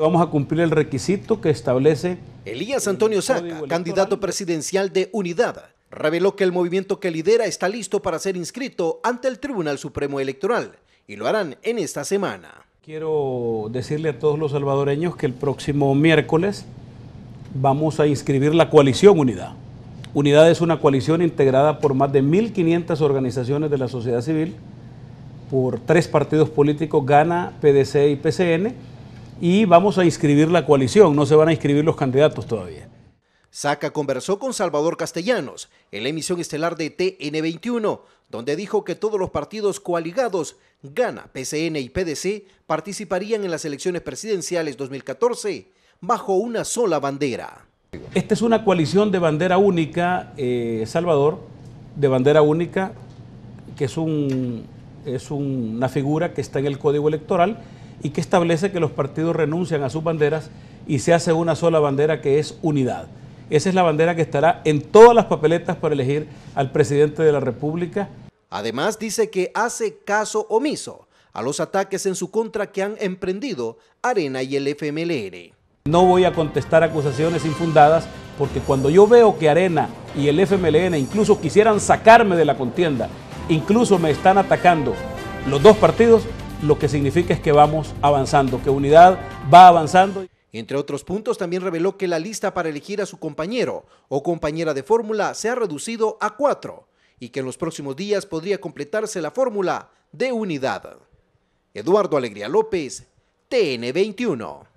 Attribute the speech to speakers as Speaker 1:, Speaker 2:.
Speaker 1: Vamos a cumplir el requisito que establece...
Speaker 2: Elías Antonio Saca, candidato presidencial de Unidad, reveló que el movimiento que lidera está listo para ser inscrito ante el Tribunal Supremo Electoral y lo harán en esta semana.
Speaker 1: Quiero decirle a todos los salvadoreños que el próximo miércoles vamos a inscribir la coalición Unidad. Unidad es una coalición integrada por más de 1.500 organizaciones de la sociedad civil, por tres partidos políticos, GANA, PDC y PCN, y vamos a inscribir la coalición, no se van a inscribir los candidatos todavía.
Speaker 2: Saca conversó con Salvador Castellanos en la emisión estelar de TN21, donde dijo que todos los partidos coaligados, Gana, PCN y PDC, participarían en las elecciones presidenciales 2014 bajo una sola bandera.
Speaker 1: Esta es una coalición de bandera única, eh, Salvador, de bandera única, que es, un, es una figura que está en el Código Electoral y que establece que los partidos renuncian a sus banderas y se hace una sola bandera que es unidad. Esa es la bandera que estará en todas las papeletas para elegir al presidente de la República. Además dice que hace caso
Speaker 2: omiso a los ataques en su contra que han emprendido Arena y el FMLN.
Speaker 1: No voy a contestar acusaciones infundadas porque cuando yo veo que Arena y el FMLN incluso quisieran sacarme de la contienda, incluso me están atacando los dos partidos, lo que significa es que vamos avanzando, que unidad va
Speaker 2: avanzando. Entre otros puntos, también reveló que la lista para elegir a su compañero o compañera de fórmula se ha reducido a cuatro y que en los próximos días podría completarse la fórmula de unidad. Eduardo Alegría López, TN21.